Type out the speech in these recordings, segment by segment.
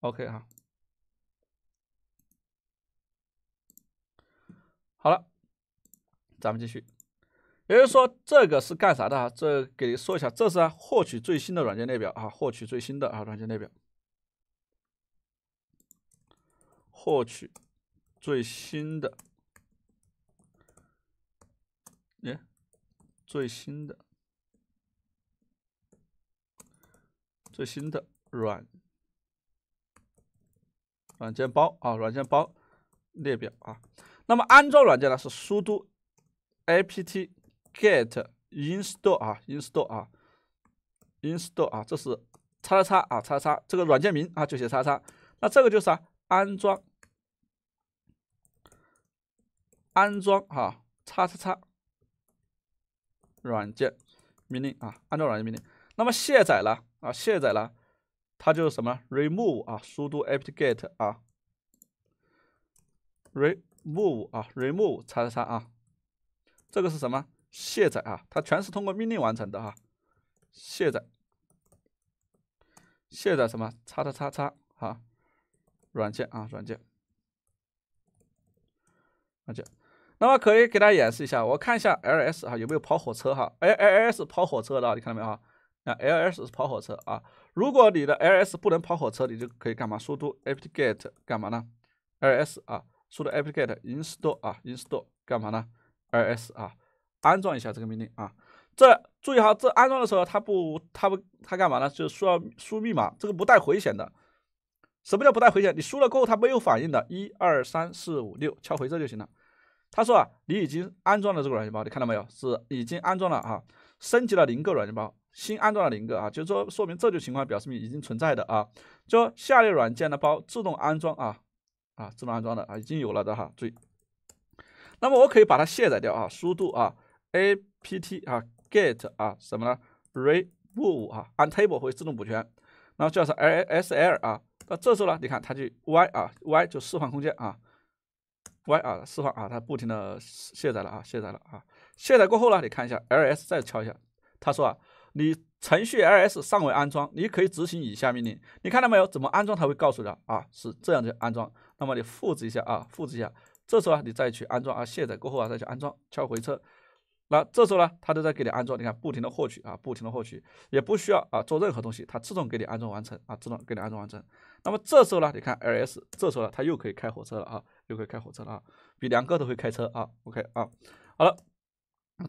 OK 哈，好了，咱们继续。也就是说，这个是干啥的啊？这给说一下，这是获取最新的软件列表啊，获取最新的啊软件列表，获取最新的，耶，最新的，最新的软。软件包啊，软件包列表啊，那么安装软件呢是苏 u apt-get install 啊，install 啊，install 啊，这是叉叉叉啊，叉叉，这个软件名啊就写叉叉，那这个就是啊安装，安装啊叉叉叉软件命令啊，安装软件命令，那么卸载了啊，卸载了。它就是什么？remove 啊，sudo apt-get 啊，remove 啊，remove 叉叉叉啊，这个是什么？卸载啊，它全是通过命令完成的哈。卸载，卸载什么？叉叉叉叉，啊，软件啊，软件，软件。那么可以给大家演示一下，我看一下 ls 啊有没有跑火车哈，ls 跑火车的，你看到没有啊？啊，ls 是跑火车啊。如果你的 LS 不能跑火车，你就可以干嘛？输入 apt-get 干嘛呢？LS 啊，输入 apt-get install 啊，install 干嘛呢？LS 啊，安装一下这个命令啊。这注意哈，这安装的时候它不它不它干嘛呢？就是需要输密码，这个不带回显的。什么叫不带回显？你输了过后它没有反应的。一、二、三、四、五、六，敲回车就行了。他说啊，你已经安装了这个软件包，你看到没有？是已经安装了啊，升级了零个软件包。新安装了零个啊，就是说说明这种情况表示你已经存在的啊。就下列软件的包自动安装啊啊自动安装的啊，已经有了的哈。注意，那么我可以把它卸载掉啊。速度啊，apt 啊，get 啊，什么呢？remove 啊，untable 会自动补全。然后叫要是 ls l 啊。那这时候呢，你看它就 y 啊，y 就释放空间啊，y 啊释放啊，它不停的卸载了啊，卸载了啊。卸载过后呢，你看一下 ls 再敲一下，他说啊。你程序 ls 尚未安装，你可以执行以下命令。你看到没有？怎么安装？它会告诉你啊，是这样的安装。那么你复制一下啊，复制一下。这时候啊，你再去安装啊，卸载过后啊，再去安装，敲回车。那这时候呢，它都在给你安装。你看，不停的获取啊，不停的获取，也不需要啊做任何东西，它自动给你安装完成啊，自动给你安装完成。那么这时候呢，你看 ls，这时候呢，它又可以开火车了啊，又可以开火车了啊，比梁哥都会开车啊。OK 啊，好了。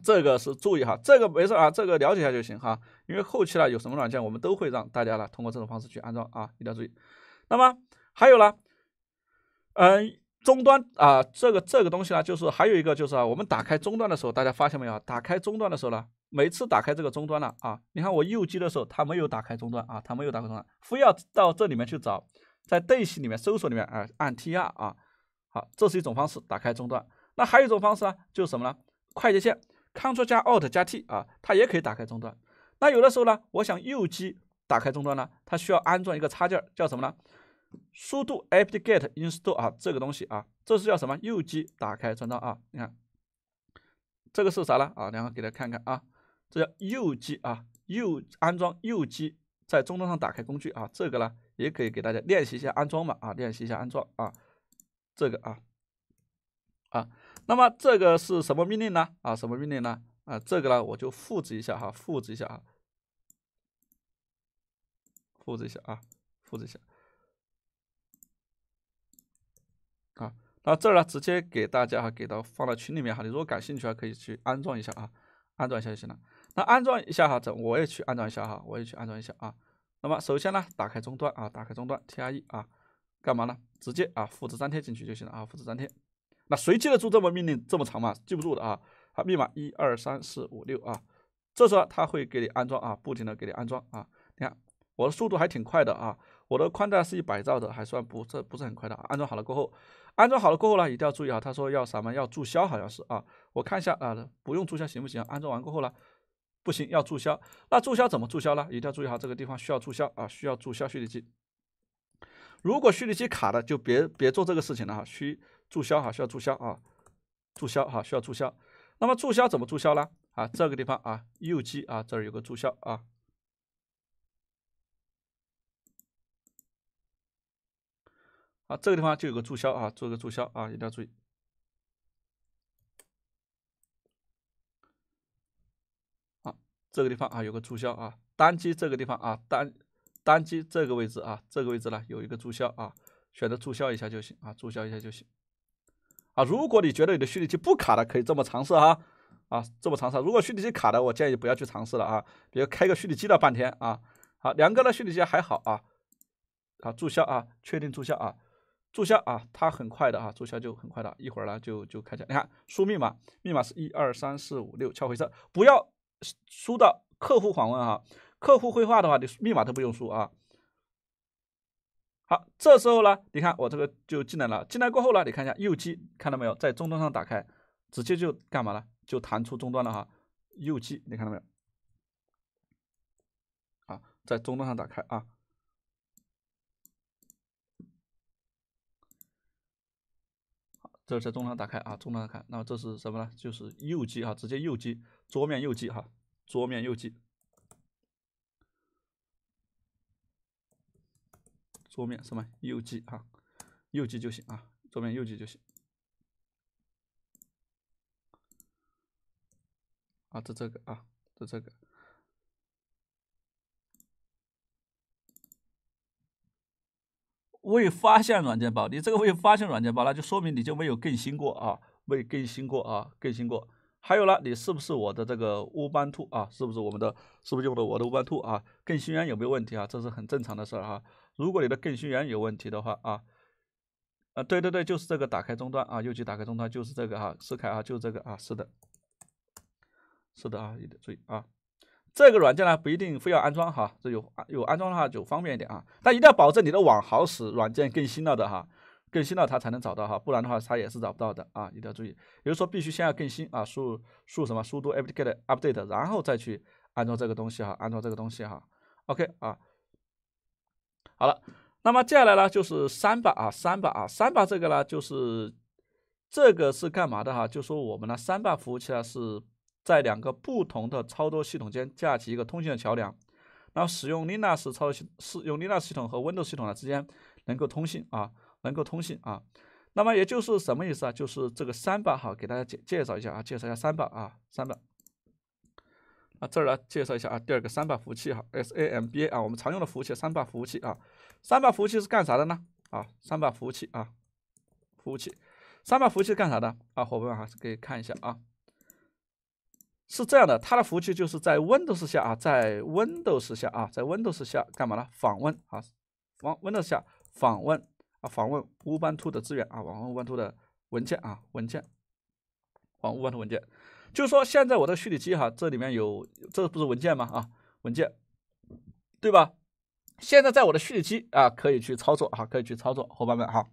这个是注意哈，这个没事啊，这个了解一下就行哈。因为后期呢，有什么软件，我们都会让大家呢通过这种方式去安装啊，一定要注意。那么还有呢，嗯，终端啊，这个这个东西呢，就是还有一个就是啊，我们打开终端的时候，大家发现没有啊？打开终端的时候呢，每次打开这个终端了啊，你看我右击的时候，它没有打开终端啊，它没有打开终端，非要到这里面去找，在队形里面搜索里面啊，按 T R 啊，好，这是一种方式打开终端。那还有一种方式呢，就是什么呢？快捷键。Ctrl 加 Alt 加 T 啊，它也可以打开终端。那有的时候呢，我想右击打开终端呢，它需要安装一个插件叫什么呢？速度 a p p Get Install 啊，这个东西啊，这是叫什么？右击打开终端啊。你看，这个是啥呢？啊，然后给大家看看啊，这叫右击啊，右安装右击在终端上打开工具啊。这个呢，也可以给大家练习一下安装嘛啊，练习一下安装啊，这个啊，啊。那么这个是什么命令呢？啊，什么命令呢？啊，这个呢，我就复制一下哈，复制一下啊，复制一下啊，复制一下。啊，那这儿呢，直接给大家哈，给到放到群里面哈。你如果感兴趣啊，可以去安装一下啊，安装一下就行了。那安装一下哈，这我也去安装一下哈，我也去安装一下啊。那么首先呢，打开终端啊，打开终端 TRE 啊，干嘛呢？直接啊，复制粘贴进去就行了啊，复制粘贴。那谁记得住这么命令这么长嘛？记不住的啊！它密码一二三四五六啊。这时候它会给你安装啊，不停的给你安装啊。你看我的速度还挺快的啊，我的宽带是一百兆的，还算不这不是很快的。啊。安装好了过后，安装好了过后呢，一定要注意啊，他说要什么要注销，好像是啊。我看一下啊，不用注销行不行？安装完过后呢，不行要注销。那注销怎么注销呢？一定要注意哈，这个地方需要注销啊，需要注销虚拟机。如果虚拟机卡的，就别别做这个事情了啊，需。注销哈，需要注销啊！注销哈，需要注销。那么注销怎么注销呢？啊，这个地方啊，右击啊，这儿有个注销啊。啊，这个地方就有个注销啊，做个注销啊，一定要注意。啊，这个地方啊，有个注销啊，单击这个地方啊，单单击这个位置啊，这个位置呢有一个注销啊，选择注销一下就行啊，注销一下就行。如果你觉得你的虚拟机不卡的，可以这么尝试哈，啊，这么尝试。如果虚拟机卡的，我建议不要去尝试了啊。比如开个虚拟机了半天啊。好，梁哥的虚拟机还好啊。好，注销啊，确定注销啊，注销啊，它很快的啊，注销就很快的，一会儿呢就就开来。你看，输密码，密码是一二三四五六，敲回车，不要输到客户访问啊。客户会话的话，你密码都不用输啊。好，这时候呢，你看我这个就进来了。进来过后呢，你看一下右击，看到没有？在终端上打开，直接就干嘛了？就弹出终端了哈。右击，你看到没有？啊，在终端上打开啊。这是在终端打开啊。终端开，那么这是什么呢？就是右击哈，直接右击桌面右击哈，桌面右击。桌面什么右击啊，右击就行啊，桌面右击就行。啊，就这个啊，就这个。未发现软件包，你这个未发现软件包，那就说明你就没有更新过啊，未更新过啊，更新过。还有呢，你是不是我的这个乌班兔啊？是不是我们的？是不是用的我的乌班兔啊？更新源有没有问题啊？这是很正常的事儿啊。如果你的更新源有问题的话啊，啊，对对对，就是这个，打开终端啊，右击打开终端，就是这个哈，撕开啊，就是这个啊，是的，是的啊，一点注意啊，这个软件呢不一定非要安装哈，这有有安装的话就方便一点啊，但一定要保证你的网好使，软件更新了的哈，更新了它才能找到哈，不然的话它也是找不到的啊，一定要注意，也就是说必须先要更新啊，输入输什么，速度 a t e update，然后再去安装这个东西哈，安装这个东西哈，OK 啊。好了，那么接下来呢，就是三把啊，三把啊，三把这个呢，就是这个是干嘛的哈？就说我们的三把服务器呢，是在两个不同的操作系统间架起一个通信的桥梁，然后使用 Linux 操作系是用 Linux 系统和 Windows 系统呢之间能够通信啊，能够通信啊。那么也就是什么意思啊？就是这个三把好，给大家介介绍一下啊，介绍一下三把啊，三把。啊，这儿来介绍一下啊，第二个三把服务器哈，S A M B A 啊，我们常用的服务器，三把服务器啊，三把服务器是干啥的呢？啊，三把服务器啊，服务器，三把服务器是干啥的？啊，伙伴们啊，可以看一下啊，是这样的，它的服务器就是在 Windows 下啊，在 Windows 下啊，在 Windows 下干嘛呢？访问啊，往 Windows 下访问啊，访问 Ubuntu 的资源啊，访问 Ubuntu 的文件啊，文件，访问 Ubuntu 文件。就是说，现在我的虚拟机哈，这里面有这不是文件吗？啊，文件，对吧？现在在我的虚拟机啊，可以去操作哈，可以去操作，伙伴们哈。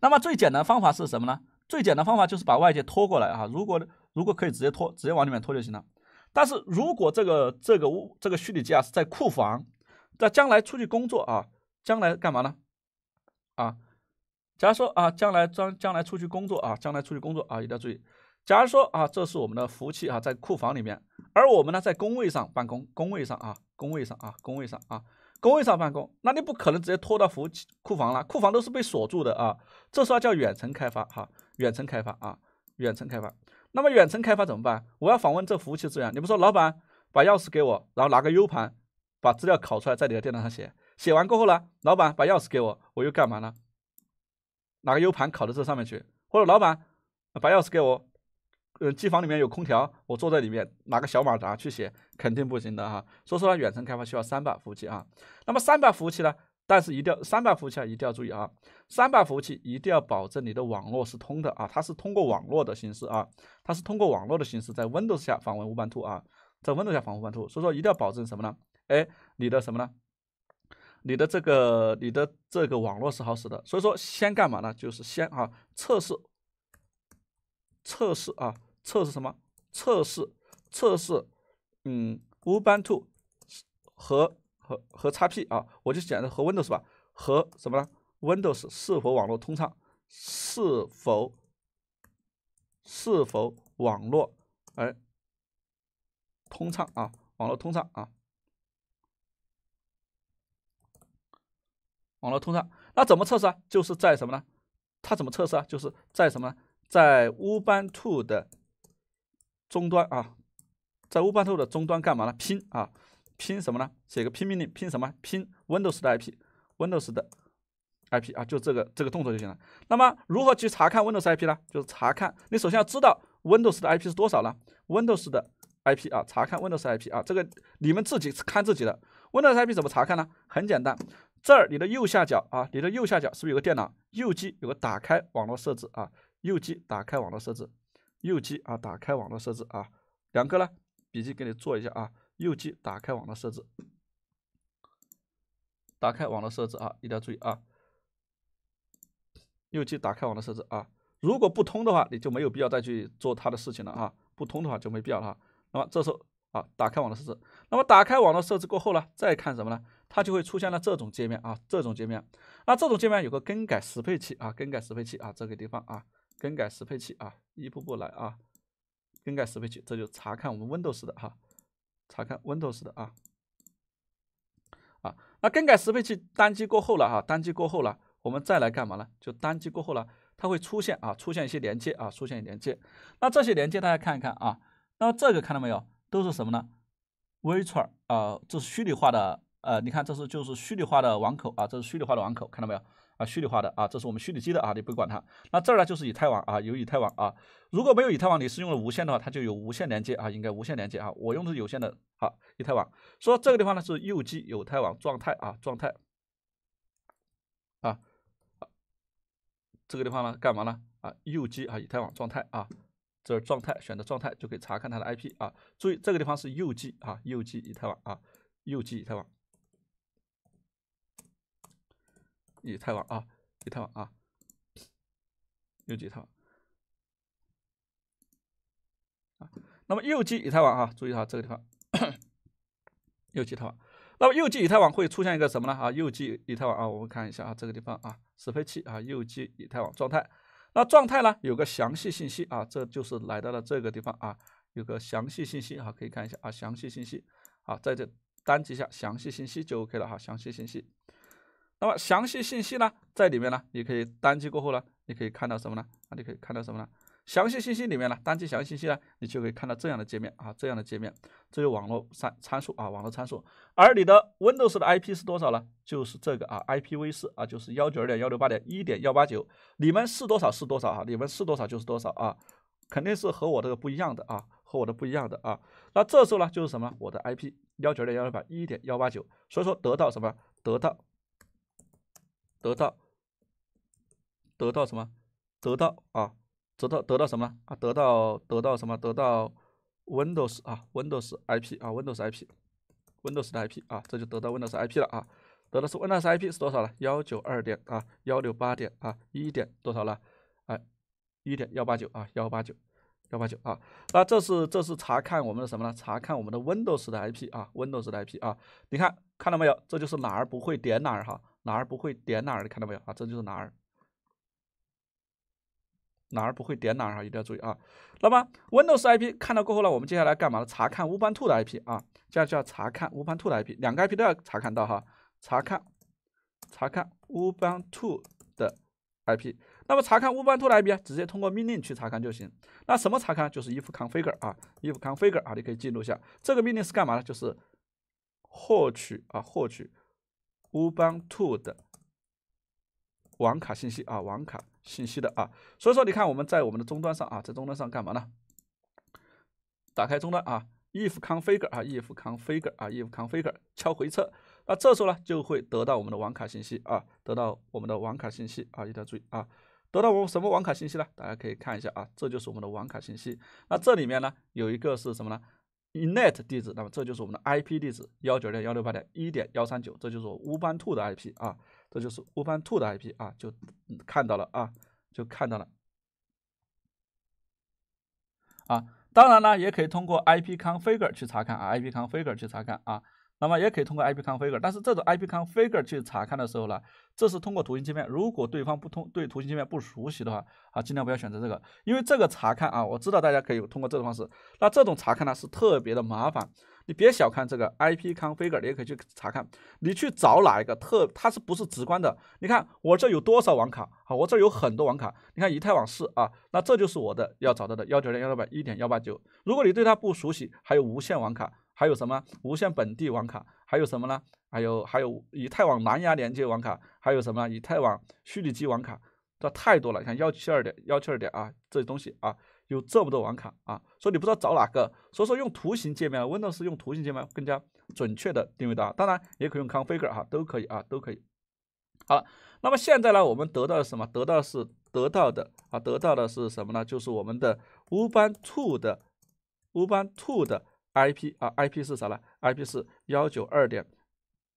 那么最简单方法是什么呢？最简单方法就是把外界拖过来哈。如果如果可以直接拖，直接往里面拖就行了。但是如果这个这个物这个虚拟机啊是在库房，在将来出去工作啊，将来干嘛呢？啊，假如说啊，将来将将来出去工作啊，将来出去工作啊，一定要注意。假如说啊，这是我们的服务器啊，在库房里面，而我们呢，在工位上办公。工位上啊，工位上啊，工位上啊，工位上办公，那你不可能直接拖到服务器库房了，库房都是被锁住的啊。这时候叫远程开发哈，远程开发啊，远程开发。那么远程开发怎么办？我要访问这服务器资源，你们说，老板把钥匙给我，然后拿个 U 盘，把资料拷出来，在你的电脑上写。写完过后呢，老板把钥匙给我，我又干嘛呢？拿个 U 盘拷到这上面去，或者老板把钥匙给我。呃，机房里面有空调，我坐在里面拿个小马达去写，肯定不行的哈。所以说远程开发需要三把服务器啊。那么三把服务器呢？但是一定要三把服务器啊，一定要注意啊，三把服务器一定要保证你的网络是通的啊。它是通过网络的形式啊，它是通过网络的形式在 Windows 下访问 Ubuntu 啊，在 Windows 下访问 Ubuntu。所以说一定要保证什么呢？哎，你的什么呢？你的这个你的这个网络是好使的。所以说先干嘛呢？就是先啊测试测试啊。测试什么？测试测试，嗯，Ubuntu 和和和 XP 啊，我就单的和 Windows 吧？和什么呢？Windows 是否网络通畅？是否是否网络哎通畅啊？网络通畅啊，网络通畅。那怎么测试啊？就是在什么呢？它怎么测试啊？就是在什么呢？在 Ubuntu 的。终端啊，在 Ubuntu 的终端干嘛呢？拼啊，拼什么呢？写个拼命令，拼什么？拼 Windows 的 IP，Windows 的 IP 啊，就这个这个动作就行了。那么如何去查看 Windows IP 呢？就是查看，你首先要知道 Windows 的 IP 是多少呢 Windows 的 IP 啊，查看 Windows IP 啊，这个你们自己看自己的。Windows IP 怎么查看呢？很简单，这儿你的右下角啊，你的右下角是不是有个电脑？右击有个打开网络设置啊，右击打开网络设置。右击啊，打开网络设置啊，两个呢，笔记给你做一下啊，右击打开网络设置，打开网络设置啊，一定要注意啊，右击打开网络设置啊，如果不通的话，你就没有必要再去做它的事情了啊，不通的话就没必要了啊。那么这时候啊，打开网络设置，那么打开网络设置过后呢，再看什么呢？它就会出现了这种界面啊，这种界面，那这种界面有个更改适配器啊，更改适配器啊，这个地方啊。更改适配器啊，一步步来啊。更改适配器，这就查看我们 Windows 的哈，查看 Windows 的啊啊。那更改适配器单击过后了啊，单击过后了，我们再来干嘛呢？就单击过后了，它会出现啊，出现一些连接啊，出现连接。那这些连接大家看一看啊，那么这个看到没有？都是什么呢？Virtual 啊，这是虚拟化的呃，你看这是就是虚拟化的网口啊，这是虚拟化的网口，看到没有？啊，虚拟化的啊，这是我们虚拟机的啊，你不管它。那这儿呢，就是以太网啊，有以太网啊。如果没有以太网，你是用了无线的话，它就有无线连接啊，应该无线连接啊。我用的是有线的，好，以太网。说这个地方呢是右击有太网状态啊，状态啊，这个地方呢干嘛呢？啊，右击啊，以太网状态啊，这是状态，选择状态就可以查看它的 IP 啊。注意这个地方是右击啊，右击以太网啊，右击以太网。以太网啊，以太网啊，有几套啊？那么右击以太网啊，注意哈这个地方，右击它。那么右击以太网会出现一个什么呢？啊，右击以太网啊，我们看一下啊，这个地方啊，适配器啊，右击以太网状态。那状态呢有个详细信息啊，这就是来到了这个地方啊，有个详细信息啊，可以看一下啊，详细信息啊，在这单击一下详细信息就 OK 了哈，详细信息。那么详细信息呢，在里面呢，你可以单击过后呢，你可以看到什么呢？啊，你可以看到什么呢？详细信息里面呢，单击详细信息呢，你就可以看到这样的界面啊，这样的界面，这是网络参参数啊，网络参数。而你的 Windows 的 IP 是多少呢？就是这个啊，IPv 四啊，就是幺九二点幺六八点一点幺八九。你们是多少是多少啊？你们是多少就是多少啊？肯定是和我这个不一样的啊，和我的不一样的啊。那这时候呢，就是什么？我的 IP 幺九二点幺六八一点幺八九，所以说得到什么？得到。得到，得到什么？得到啊，得到得到什么？啊，得到得到什么？得到 Windows 啊，Windows IP 啊，Windows IP，Windows 的 IP 啊，这就得到 Windows IP 了啊。得到是 Windows IP 是多少了？幺九二点啊，幺六八点啊，一点多少了？哎，一点幺八九啊，幺八九，幺八九啊。那这是这是查看我们的什么呢？查看我们的 Windows 的 IP 啊，Windows 的 IP 啊。你看看到没有？这就是哪儿不会点哪儿哈。哪儿不会点哪儿，你看到没有啊？这就是哪儿，哪儿不会点哪儿啊，一定要注意啊。那么 Windows IP 看到过后呢，我们接下来干嘛呢？查看 Ubuntu 的 IP 啊，接下来就要查看 Ubuntu 的 IP，两个 IP 都要查看到哈。查看，查看 Ubuntu 的 IP。那么查看 Ubuntu 的 IP，直接通过命令去查看就行。那什么查看？就是 ifconfig 啊，ifconfig 啊，你可以记录一下。这个命令是干嘛呢？就是获取啊，获取。Ubuntu 的网卡信息啊，网卡信息的啊，所以说你看我们在我们的终端上啊，在终端上干嘛呢？打开终端啊，ifconfig 啊，ifconfig 啊，ifconfig 敲回车，那这时候呢就会得到我们的网卡信息啊，得到我们的网卡信息啊，一定要注意啊，得到我什么网卡信息呢？大家可以看一下啊，这就是我们的网卡信息。那这里面呢有一个是什么呢？inet 地址，那么这就是我们的 IP 地址幺九点幺六八点一点幺三九，这就是乌班兔的 IP 啊，这就是乌班兔的 IP 啊，就看到了啊，就看到了啊，当然呢，也可以通过 ipconfig 去查看啊，ipconfig 去查看啊。那么也可以通过 IP Config，但是这种 IP Config 去查看的时候呢，这是通过图形界面。如果对方不通对图形界面不熟悉的话，啊，尽量不要选择这个，因为这个查看啊，我知道大家可以通过这种方式。那这种查看呢是特别的麻烦，你别小看这个 IP Config，你也可以去查看。你去找哪一个特，它是不是直观的？你看我这有多少网卡啊？我这有很多网卡，你看以太网四啊，那这就是我的要找到的幺九零幺六八一点幺八九。如果你对它不熟悉，还有无线网卡。还有什么无线本地网卡？还有什么呢？还有还有以太网蓝牙连接网卡？还有什么以太网虚拟机网卡？这太多了。你看幺七二点幺七二点啊，这些东西啊，有这么多网卡啊，所以你不知道找哪个。所以说用图形界面，Windows 用图形界面更加准确的定位到。当然也可以用 Configure 哈，都可以啊，都可以。好，那么现在呢，我们得到的什么？得到的是得到的啊，得到的是什么呢？就是我们的 Ubuntu 的 Ubuntu 的。IP 啊，IP 是啥呢？IP 是幺九二点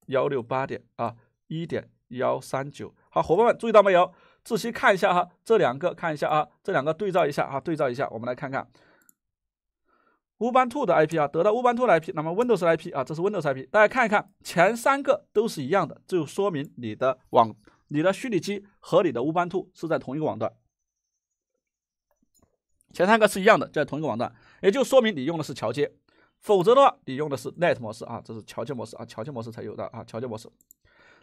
幺六八点啊一点幺三九。好，伙伴们注意到没有？仔细看一下哈，这两个看一下啊，这两个对照一下哈，对照一下，我们来看看乌班兔的 IP 啊，得到乌班兔 IP，那么 Windows IP 啊，这是 Windows IP，大家看一看，前三个都是一样的，就说明你的网、你的虚拟机和你的乌班兔是在同一个网段，前三个是一样的，在同一个网段，也就说明你用的是桥接。否则的话，你用的是 Net 模式啊，这是桥接模式啊，桥接模式才有的啊，桥接模式。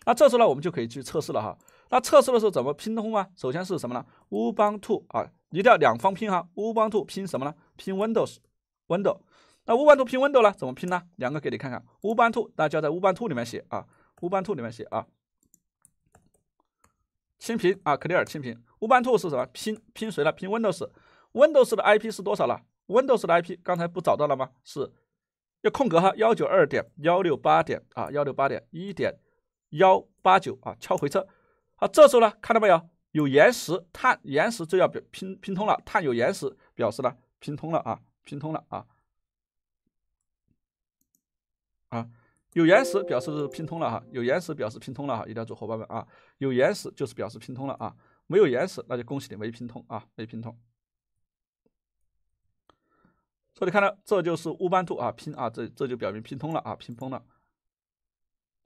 那这时候呢，我们就可以去测试了哈。那测试的时候怎么拼通啊？首先是什么呢？Ubuntu 啊，一定要两方拼哈。Ubuntu 拼什么呢？拼 Windows，Window。那 Ubuntu 拼 Window 呢？怎么拼呢？两个给你看看。Ubuntu 大家要在 Ubuntu 里面写啊，Ubuntu 里面写啊。清屏啊，Clear 清屏。Ubuntu 是什么？拼拼谁呢？拼 Windows，Windows 的 IP 是多少了？Windows 的 IP 刚才不找到了吗？是。要空格哈，幺九二点幺六八点啊，幺六八点一点幺八九啊，敲回车啊。这时候呢，看到没有？有延时，碳延时就要表拼拼通了，碳有延时表示呢拼通了啊，拼通了啊啊，有延时表示拼通了哈，有延时表示拼通了哈，一定要做伙伴们啊，有延时就是表示拼通了啊，没有延时那就恭喜你没拼通啊，没拼通。这里看到，这就是乌班兔啊，拼啊，这这就表明拼通了啊，拼通了，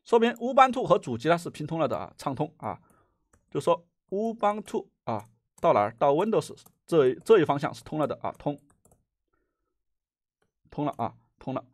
说明乌班兔和主机呢是拼通了的啊，畅通啊，就说乌班兔啊，到哪儿到 Windows 这这一方向是通了的啊，通通了啊，通了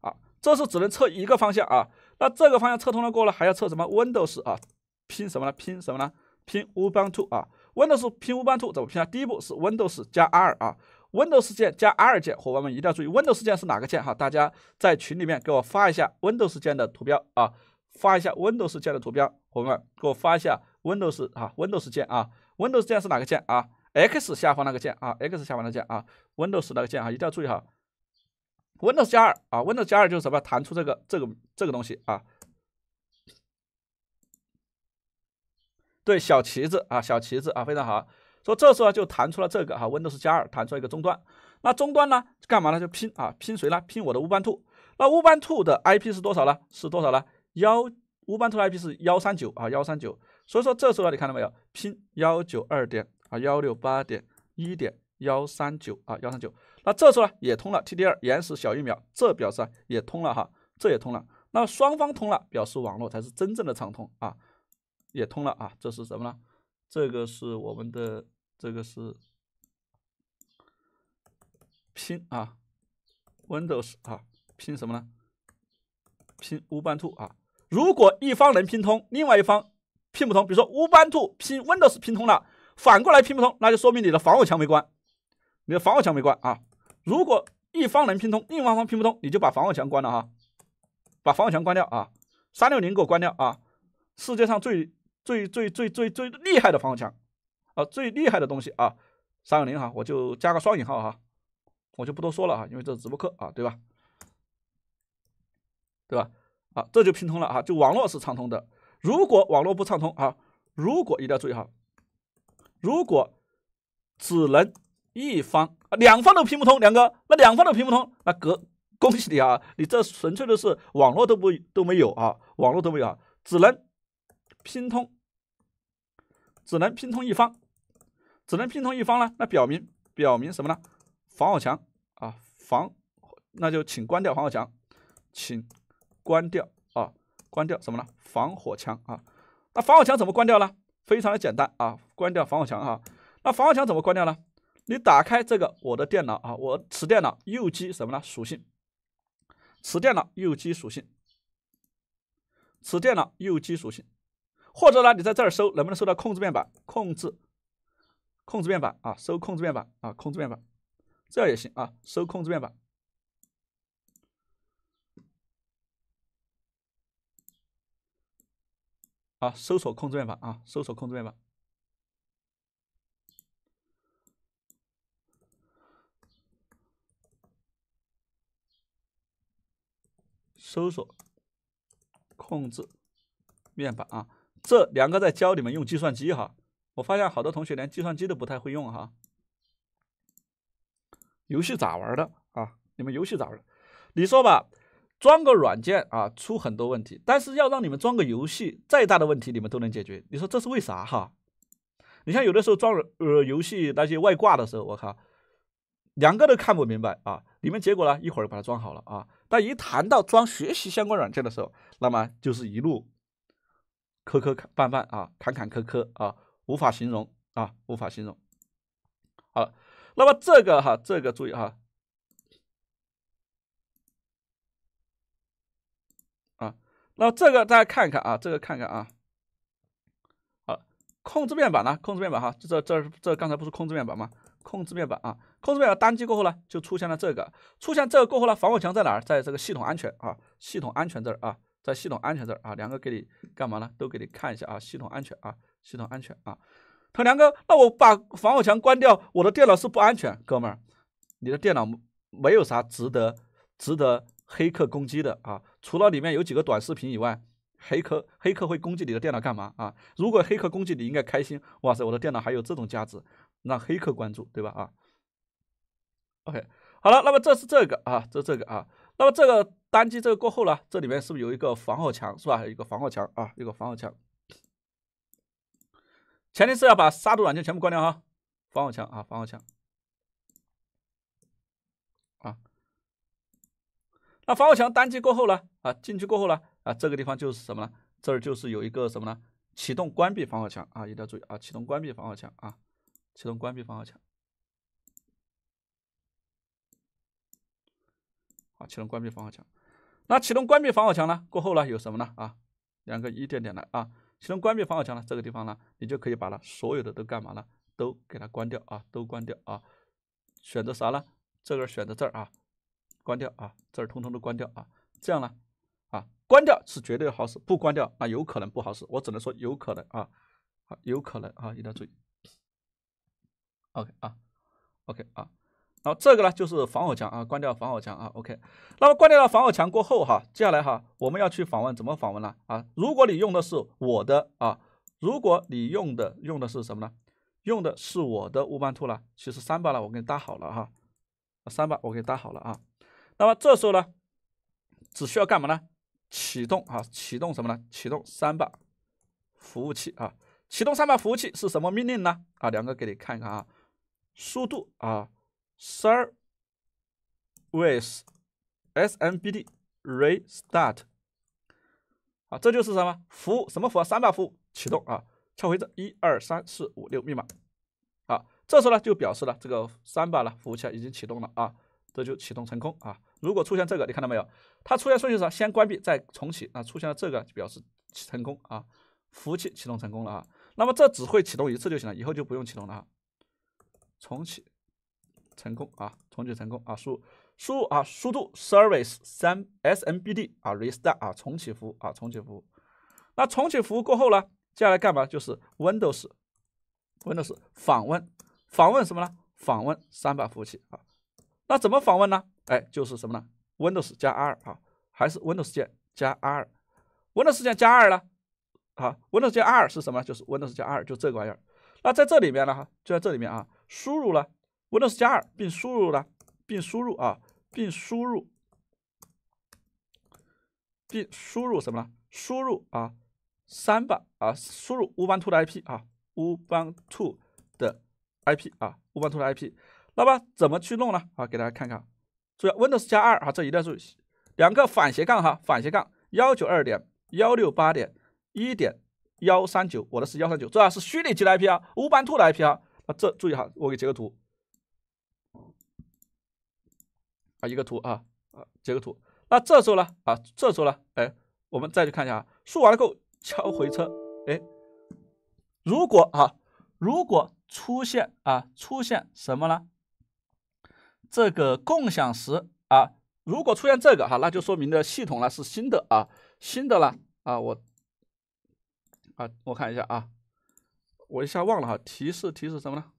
啊，这是只能测一个方向啊，那这个方向测通了过了，还要测什么 Windows 啊，拼什么呢？拼什么呢？拼乌班兔啊，Windows 拼乌班兔怎么拼啊？第一步是 Windows 加 R 啊。Windows 键加 R 键，伙伴们一定要注意 Windows 键是哪个键哈？大家在群里面给我发一下 Windows 键的图标啊，发一下 Windows 键的图标，伙伴们给我发一下 Windows 啊，Windows 键啊，Windows 键是哪个键啊？X 下方那个键啊，X 下方那个键啊，Windows 那个键啊？一定要注意哈，Windows 加二啊，Windows 加二就是什么？弹出这个这个这个东西啊。对，小旗子啊，小旗子啊，非常好。说这时候就弹出了这个哈，Windows 加二弹出一个终端，那终端呢干嘛呢？就拼啊，拼谁呢？拼我的乌班兔。那乌班兔的 IP 是多少呢？是多少呢？幺乌班兔的 IP 是幺三九啊，幺三九。所以说这时候呢，你看到没有？拼幺九二点啊，幺六八点一点幺三九啊，幺三九。那这时候呢也通了，T D 二延时小于秒，这表示啊也通了哈，这也通了。那双方通了，表示网络才是真正的畅通啊，也通了啊。这是什么呢？这个是我们的。这个是拼啊，Windows 啊，拼什么呢？拼乌班兔啊。如果一方能拼通，另外一方拼不通，比如说乌班兔拼 Windows 拼通了，反过来拼不通，那就说明你的防火墙没关。你的防火墙没关啊。如果一方能拼通，另外一方拼不通，你就把防火墙关了啊，把防火墙关掉啊，三六零给我关掉啊，世界上最最最最最最厉害的防火墙。啊，最厉害的东西啊，三二零哈，我就加个双引号哈，我就不多说了啊，因为这是直播课啊，对吧？对吧？啊，这就拼通了啊，就网络是畅通的。如果网络不畅通啊，如果一定要注意哈，如果只能一方啊，两方都拼不通，两个那两方都拼不通，那隔。恭喜你啊，你这纯粹的是网络都不都没有啊，网络都没有，啊，只能拼通，只能拼通一方。只能拼通一方呢？那表明表明什么呢？防火墙啊，防那就请关掉防火墙，请关掉啊，关掉什么呢？防火墙啊，那防火墙怎么关掉呢？非常的简单啊，关掉防火墙啊。那防火墙怎么关掉呢？你打开这个我的电脑啊，我此电脑右击什么呢？属性，此电脑右击属性，此电脑右击属性，或者呢，你在这儿搜能不能搜到控制面板？控制。控制面板啊，搜控制面板啊，控制面板，这样也行啊，搜控制面板。啊，搜索控制面板啊，搜索控制面板。搜索控制面板啊，这两个在教你们用计算机哈。我发现好多同学连计算机都不太会用哈，游戏咋玩的啊？你们游戏咋玩？你说吧，装个软件啊，出很多问题，但是要让你们装个游戏，再大的问题你们都能解决。你说这是为啥哈？你像有的时候装呃游戏那些外挂的时候，我靠，两个都看不明白啊。你们结果呢？一会儿把它装好了啊。但一谈到装学习相关软件的时候，那么就是一路，磕磕绊绊啊，坎坎坷坷啊。无法形容啊，无法形容。好，那么这个哈，这个注意哈，啊，那这个大家看一看啊，这个看看啊。好，控制面板呢？控制面板哈，这这这刚才不是控制面板吗？控制面板啊，控制面板单击过后呢，就出现了这个，出现这个过后呢，防火墙在哪儿？在这个系统安全啊，系统安全这儿啊。在系统安全这儿啊，梁哥给你干嘛呢？都给你看一下啊，系统安全啊，系统安全啊。他梁哥，那我把防火墙关掉，我的电脑是不安全，哥们儿，你的电脑没有啥值得值得黑客攻击的啊，除了里面有几个短视频以外，黑客黑客会攻击你的电脑干嘛啊？如果黑客攻击，你应该开心，哇塞，我的电脑还有这种价值，让黑客关注，对吧啊？OK，好了，那么这是这个啊，这这个啊。那么这个单击这个过后呢，这里面是不是有一个防火墙，是吧？一个防火墙啊，一个防火墙。前提是要把杀毒软件全部关掉啊，防火墙啊，防火墙啊。那防火墙单击过后呢，啊，进去过后呢，啊，这个地方就是什么呢？这儿就是有一个什么呢？启动关闭防火墙啊，一定要注意啊，启动关闭防火墙啊，启动关闭防火墙。启动关闭防火墙，那启动关闭防火墙呢？过后呢有什么呢？啊，两个一点点的啊。启动关闭防火墙呢，这个地方呢，你就可以把它所有的都干嘛呢？都给它关掉啊，都关掉啊。选择啥呢？这个选择这儿啊，关掉啊，这儿通通都关掉啊。这样呢，啊，关掉是绝对好使，不关掉啊，有可能不好使。我只能说有可能啊，有可能啊，一定要注意。OK 啊，OK 啊。好，这个呢就是防火墙啊，关掉防火墙啊。OK，那么关掉了防火墙过后哈，接下来哈，我们要去访问，怎么访问呢？啊，如果你用的是我的啊，如果你用的用的是什么呢？用的是我的 Ubuntu 了。其实三八呢，我给你搭好了哈，三八我给你搭好了啊。那么这时候呢，只需要干嘛呢？启动啊，启动什么呢？启动三八服务器啊。启动三八服务器是什么命令呢？啊，两个给你看一看啊，速度啊。Service SMBD restart，啊，这就是什么服务？什么服务？三把服务启动啊！敲回字一二三四五六密码，好，这时候呢就表示了这个三把呢服务器已经启动了啊，这就启动成功啊！如果出现这个，你看到没有？它出现顺序是先关闭再重启啊！出现了这个就表示成功啊，服务器启动成功了啊！那么这只会启动一次就行了，以后就不用启动了啊！重启。成功啊！重启成功啊！输入输入啊！输入 service 三 s m b d 啊 restart 啊重启服务啊重启服务。那重启服务过后呢？接下来干嘛？就是 Windows Windows 访问访问什么呢？访问三把服务器啊。那怎么访问呢？哎，就是什么呢？Windows 加 R 啊，还是 Windows 键加 R？Windows 键加 R 呢？好，Windows 加 R 是什么？就是 Windows 加 R 就这个玩意儿。那在这里面呢？哈，就在这里面啊！输入了。Windows 加二，并输入呢，并输入啊，并输入，并输入什么呢？输入啊三吧啊，输入 Ubuntu 的 IP 啊，Ubuntu 的 IP 啊，Ubuntu 的 IP。那么怎么去弄呢？啊，给大家看看注意，Windows 加二啊，这一定要注意，两个反斜杠哈，反斜杠幺九二点幺六八点一点幺三九，我的是幺三九，这是虚拟机的 IP 啊，Ubuntu 的 IP 啊。那这注意哈，我给截个图。啊，一个图啊，截个图。那这时候呢，啊，这时候呢，哎，我们再去看一下啊，输完了后敲回车，哎，如果啊，如果出现啊，出现什么呢？这个共享时啊，如果出现这个哈，那就说明的系统呢是新的啊，新的了啊，我啊，我看一下啊，我一下忘了哈，提示提示什么呢？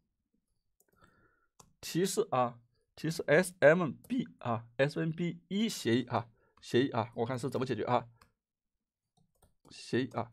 提示啊。提示 SMB 啊，SMB 一协议啊，协议啊，我看是怎么解决啊，协议啊。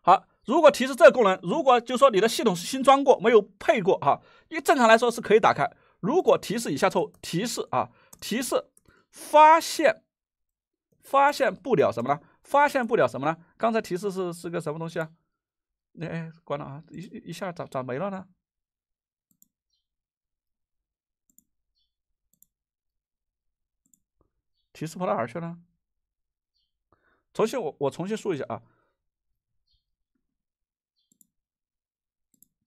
好，如果提示这个功能，如果就说你的系统是新装过，没有配过哈，因为正常来说是可以打开。如果提示以下错误提示啊。提示发现发现不了什么呢？发现不了什么呢？刚才提示是是个什么东西啊？哎，关了啊！一一下咋咋没了呢？提示跑到哪儿去了？重新我我重新输一下啊！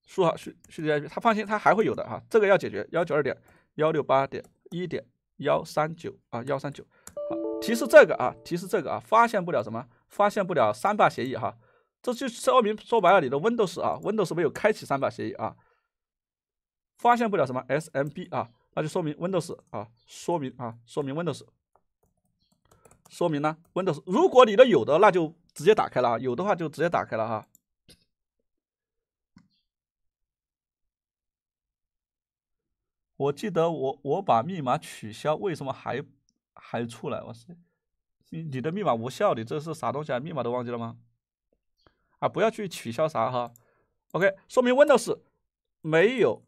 输好，续续接下去，他放心，他还会有的哈。这个要解决。幺九二点幺六八点一点。幺三九啊，幺三九，提示这个啊，提示这个啊，发现不了什么，发现不了三把协议哈，这就说明说白了，你的 Windows 啊，Windows 没有开启三把协议啊，发现不了什么 SMB 啊，那就说明 Windows 啊，说明啊，说明 Windows，说明呢，Windows，如果你的有的，那就直接打开了啊，有的话就直接打开了哈。我记得我我把密码取消，为什么还还出来？我塞，你你的密码无效，你这是啥东西啊？密码都忘记了吗？啊，不要去取消啥哈。OK，说明 Windows 没有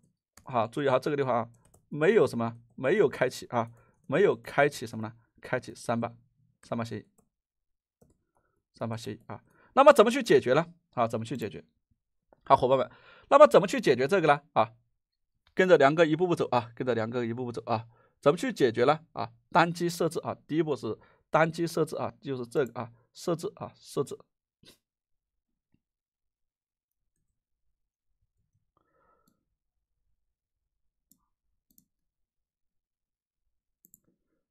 啊，注意哈这个地方啊，没有什么，没有开启啊，没有开启什么呢？开启三八三八协议，三八协议啊。那么怎么去解决呢？啊，怎么去解决？好，伙伴们，那么怎么去解决这个呢？啊？跟着梁哥一步步走啊，跟着梁哥一步步走啊，怎么去解决呢？啊，单击设置啊，第一步是单击设置啊，就是这个啊，设置啊，设置。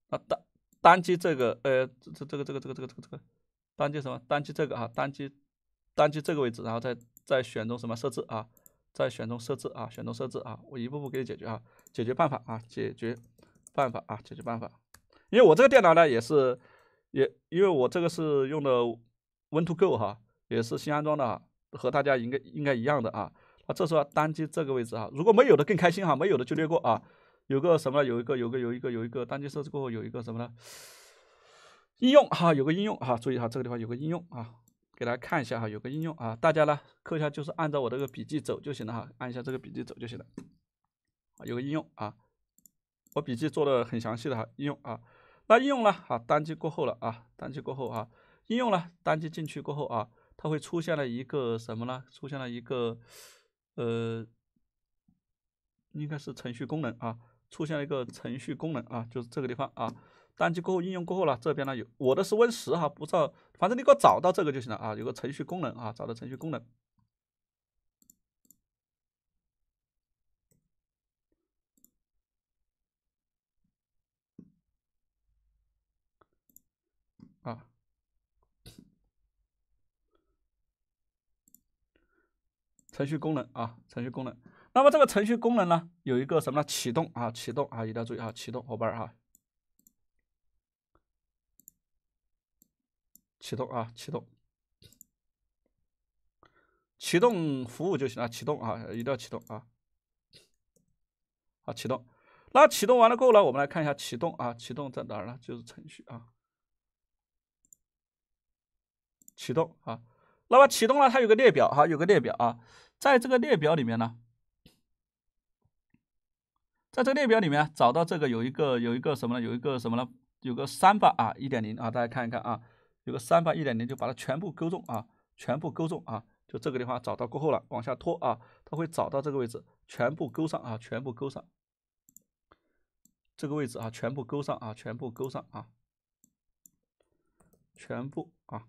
啊，单单击这个，呃，这这这个这个这个这个这个，单击什么？单击这个啊，单击单击这个位置，然后再再选中什么设置啊？再选中设置啊，选中设置啊，我一步步给你解决啊，解决办法啊，解决办法啊，解决办法。因为我这个电脑呢，也是也因为我这个是用的 w i n t o Go 哈，也是新安装的，和大家应该应该一样的啊。那这时候单击这个位置啊，如果没有的更开心哈，没有的就略过啊。有个什么，有一个，有个，有一个，有一个，单击设置过后有一个什么呢？应用哈，有个应用哈，注意哈，这个地方有个应用啊。给大家看一下哈，有个应用啊，大家呢课下就是按照我这个笔记走就行了哈，按一下这个笔记走就行了。有个应用啊，我笔记做的很详细的哈，应用啊，那应用呢啊，单击过后了啊，单击过后啊，应用呢，单击进去过后啊，它会出现了一个什么呢？出现了一个呃，应该是程序功能啊。出现了一个程序功能啊，就是这个地方啊，单击过后应用过后了，这边呢有我的是 Win 十哈，不知道，反正你给我找到这个就行了啊，有个程序功能啊，找到程序功能啊，程序功能啊，程序功能。那么这个程序功能呢，有一个什么呢？启动啊，启动啊，一定要注意啊，启动伙伴儿啊，启动啊，启动，启动服务就行了。启动啊，一定要启动啊，好，启动。那启动完了过后呢，我们来看一下启动啊，启动在哪儿呢？就是程序啊，启动啊。那么启动了，它有个列表哈，有个列表啊，在这个列表里面呢。在这个列表里面，找到这个有一个有一个什么呢？有一个什么呢？有个三八啊，一点零啊，大家看一看啊，有个三八一点零，就把它全部勾中啊，全部勾中啊，就这个地方找到过后了，往下拖啊，它会找到这个位置，全部勾上啊，全部勾上，这个位置啊，全部勾上啊，全部勾上啊，全部啊，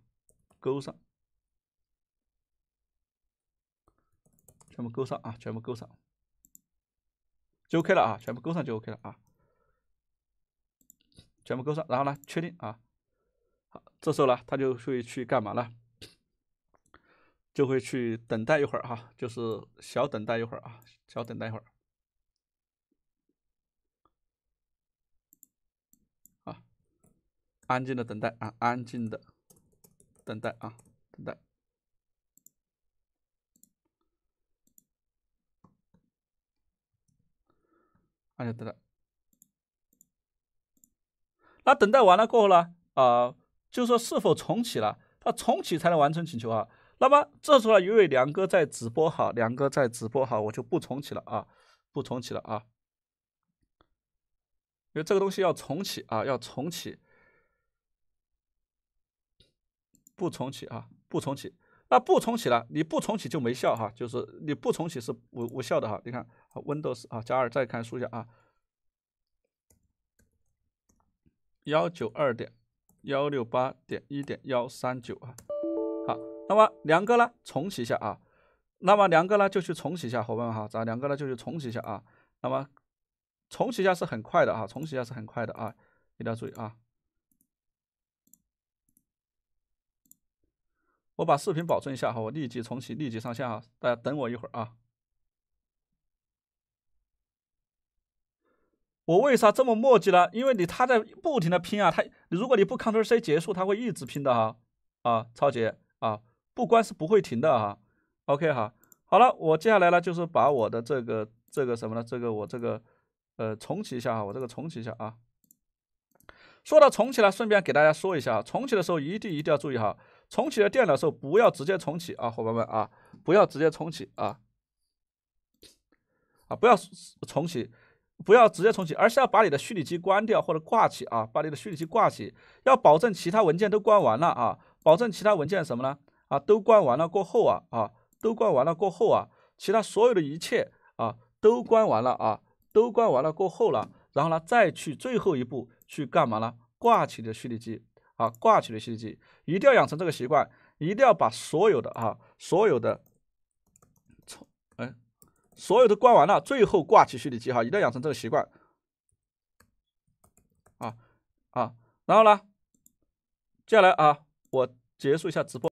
勾上，全部勾上啊，全部勾上。就 OK 了啊，全部勾上就 OK 了啊，全部勾上，然后呢，确定啊，好，这时候呢，它就会去干嘛呢？就会去等待一会儿啊，就是小等待一会儿啊，小等待一会儿，啊，安静的等待啊，安静的等待啊，等待。那就得了。那等待完了过后呢？啊，就说是否重启了？它重启才能完成请求啊。那么这时候因为梁哥在直播哈，梁哥在直播哈，我就不重启了啊，不重启了啊。因为这个东西要重启啊，要重启，不重启啊，不重启。那不重启了，你不重启就没效哈，就是你不重启是无无效的哈。你看。好，Windows 啊，加二再看数一下啊，幺九二点幺六八点一点幺三九啊。好，那么两个呢，重启一下啊。那么两个呢，就去重启一下，伙伴们哈，咱两个呢就去重启一下啊。那么重启一下是很快的啊，重启一下是很快的啊，一定要注意啊。我把视频保存一下哈，我立即重启，立即上线啊，大家等我一会儿啊。我为啥这么磨叽呢？因为你他在不停的拼啊，他如果你不 Ctrl C 结束，他会一直拼的哈。啊，超杰啊，不关是不会停的哈。OK 哈，好了，我接下来呢就是把我的这个这个什么呢？这个我这个呃重启一下哈，我这个重启一下啊。说到重启呢，顺便给大家说一下，重启的时候一定一定要注意哈，重启的电脑的时候不要直接重启啊，伙伴们啊，不要直接重启啊，啊，不要重启。不要直接重启，而是要把你的虚拟机关掉或者挂起啊，把你的虚拟机挂起，要保证其他文件都关完了啊，保证其他文件什么呢？啊，都关完了过后啊，啊，都关完了过后啊，其他所有的一切啊，都关完了啊，都关完了过后了，然后呢，再去最后一步去干嘛呢？挂起你的虚拟机啊，挂起的虚拟机，一定要养成这个习惯，一定要把所有的啊，所有的从哎。所有的关完了，最后挂起虚拟机哈，一定要养成这个习惯。啊啊，然后呢，接下来啊，我结束一下直播。